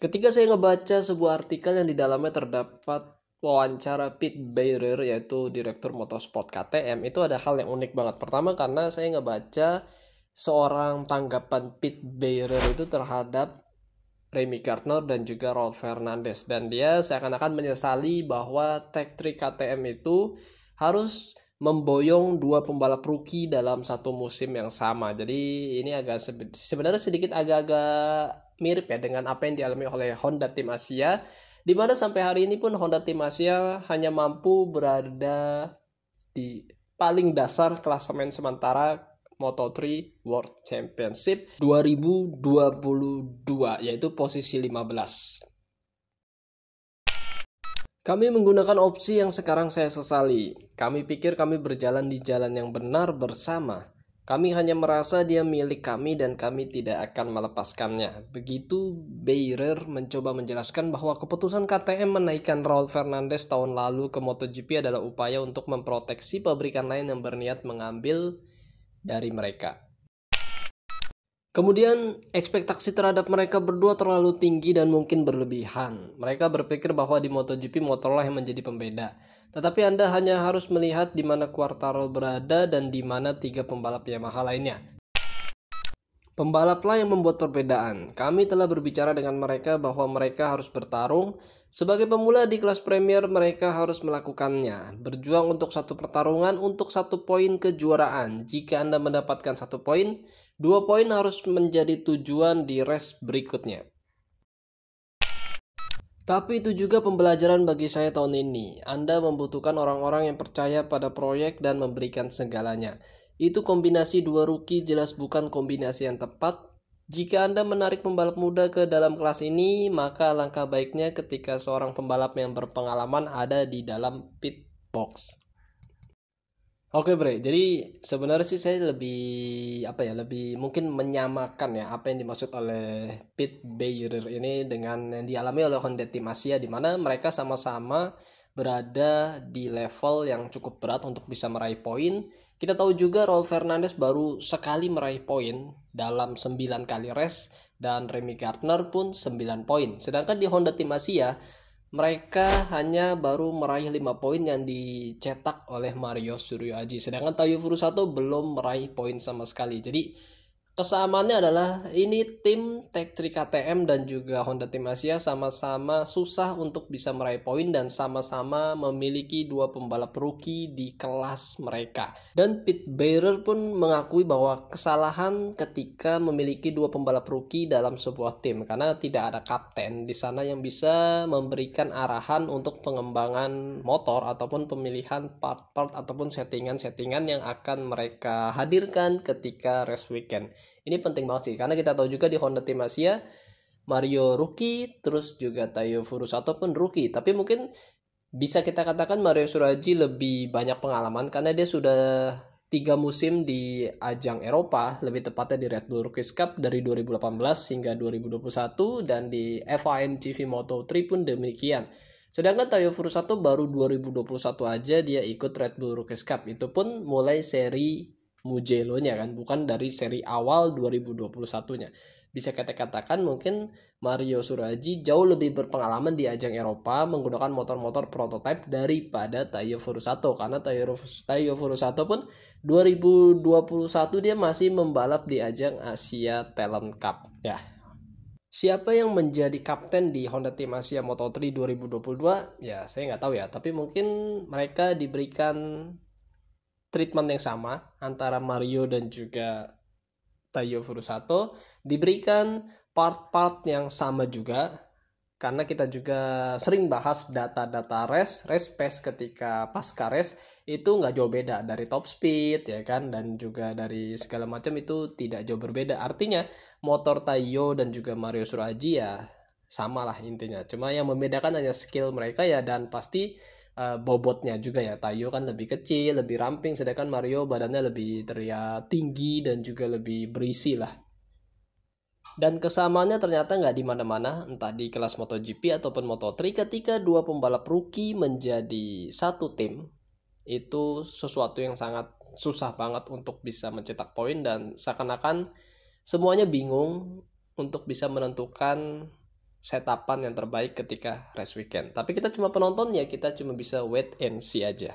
Ketika saya ngebaca sebuah artikel yang di dalamnya terdapat wawancara Pete Beirer yaitu direktur motorsport KTM itu ada hal yang unik banget. Pertama karena saya ngebaca seorang tanggapan Pete Beirer itu terhadap Remy Gardner dan juga Rolf Fernandez dan dia seakan-akan menyesali bahwa Tech trick KTM itu harus memboyong dua pembalap rookie dalam satu musim yang sama. Jadi ini agak sebenarnya sedikit agak-agak mirip ya dengan apa yang dialami oleh Honda tim Asia. Di mana sampai hari ini pun Honda tim Asia hanya mampu berada di paling dasar klasemen sementara Moto3 World Championship 2022 yaitu posisi 15. Kami menggunakan opsi yang sekarang saya sesali. Kami pikir kami berjalan di jalan yang benar bersama. Kami hanya merasa dia milik kami dan kami tidak akan melepaskannya. Begitu Bayer mencoba menjelaskan bahwa keputusan KTM menaikkan Raul Fernandez tahun lalu ke MotoGP adalah upaya untuk memproteksi pabrikan lain yang berniat mengambil dari mereka. Kemudian ekspektasi terhadap mereka berdua terlalu tinggi dan mungkin berlebihan. Mereka berpikir bahwa di MotoGP Motorlah yang menjadi pembeda. Tetapi Anda hanya harus melihat di mana Quartararo berada dan di mana tiga pembalap Yamaha lainnya. Pembalaplah yang membuat perbedaan. Kami telah berbicara dengan mereka bahwa mereka harus bertarung. Sebagai pemula di kelas Premier, mereka harus melakukannya. Berjuang untuk satu pertarungan untuk satu poin kejuaraan. Jika Anda mendapatkan satu poin, dua poin harus menjadi tujuan di race berikutnya. Tapi itu juga pembelajaran bagi saya tahun ini. Anda membutuhkan orang-orang yang percaya pada proyek dan memberikan segalanya. Itu kombinasi dua rookie jelas bukan kombinasi yang tepat. Jika Anda menarik pembalap muda ke dalam kelas ini, maka langkah baiknya ketika seorang pembalap yang berpengalaman ada di dalam pit box. Oke Bre, jadi sebenarnya sih saya lebih apa ya lebih mungkin menyamakan ya apa yang dimaksud oleh Pete Bayer ini dengan yang dialami oleh Honda Team Asia di mana mereka sama-sama berada di level yang cukup berat untuk bisa meraih poin. Kita tahu juga Raul Fernandez baru sekali meraih poin dalam 9 kali race dan Remy Gardner pun 9 poin. Sedangkan di Honda Team Asia mereka hanya baru meraih 5 poin yang dicetak oleh Mario Suryo Aji. Sedangkan Tayo Furusato belum meraih poin sama sekali. Jadi Kesamaannya adalah ini tim Tech 3 KTM dan juga Honda Tim Asia sama-sama susah untuk bisa meraih poin dan sama-sama memiliki dua pembalap rookie di kelas mereka. Dan Pit Bearer pun mengakui bahwa kesalahan ketika memiliki dua pembalap rookie dalam sebuah tim karena tidak ada kapten di sana yang bisa memberikan arahan untuk pengembangan motor ataupun pemilihan part-part ataupun settingan-settingan yang akan mereka hadirkan ketika race weekend. Ini penting banget sih karena kita tahu juga di Honda Team Asia Mario rookie, terus juga Tayo Furusato pun rookie. Tapi mungkin bisa kita katakan Mario Suraji lebih banyak pengalaman karena dia sudah tiga musim di ajang Eropa, lebih tepatnya di Red Bull Rookies Cup dari 2018 hingga 2021 dan di FIM TV Moto3 pun demikian. Sedangkan Tayo Furusato baru 2021 aja dia ikut Red Bull Rookies Cup, itu pun mulai seri Mugello-nya kan, bukan dari seri awal 2021-nya. Bisa kita katakan mungkin Mario Suraji jauh lebih berpengalaman di ajang Eropa menggunakan motor-motor prototipe daripada Tayo Furusato karena Tayo, Tayo Furusato pun 2021 dia masih membalap di ajang Asia Talent Cup ya. Siapa yang menjadi kapten di Honda Team Asia Moto3 2022? Ya, saya nggak tahu ya, tapi mungkin mereka diberikan treatment yang sama antara Mario dan juga Tayo Furusato diberikan part-part yang sama juga karena kita juga sering bahas data-data res, res pace ketika pasca res itu nggak jauh beda dari top speed ya kan dan juga dari segala macam itu tidak jauh berbeda. Artinya motor Tayo dan juga Mario Suraji ya samalah intinya. Cuma yang membedakan hanya skill mereka ya dan pasti Eh, bobotnya juga ya Tayo kan lebih kecil lebih ramping sedangkan Mario badannya lebih teriak tinggi dan juga lebih berisi lah dan kesamaannya ternyata nggak di mana-mana, entah di kelas MotoGP ataupun Moto3 ketika dua pembalap rookie menjadi satu tim, itu sesuatu yang sangat susah banget untuk bisa mencetak poin dan seakan-akan semuanya bingung untuk bisa menentukan setapan yang terbaik ketika race weekend. Tapi kita cuma penonton ya kita cuma bisa wait and see aja.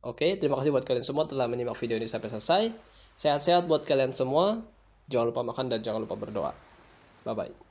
Oke, terima kasih buat kalian semua telah menyimak video ini sampai selesai. Sehat-sehat buat kalian semua. Jangan lupa makan dan jangan lupa berdoa. Bye-bye.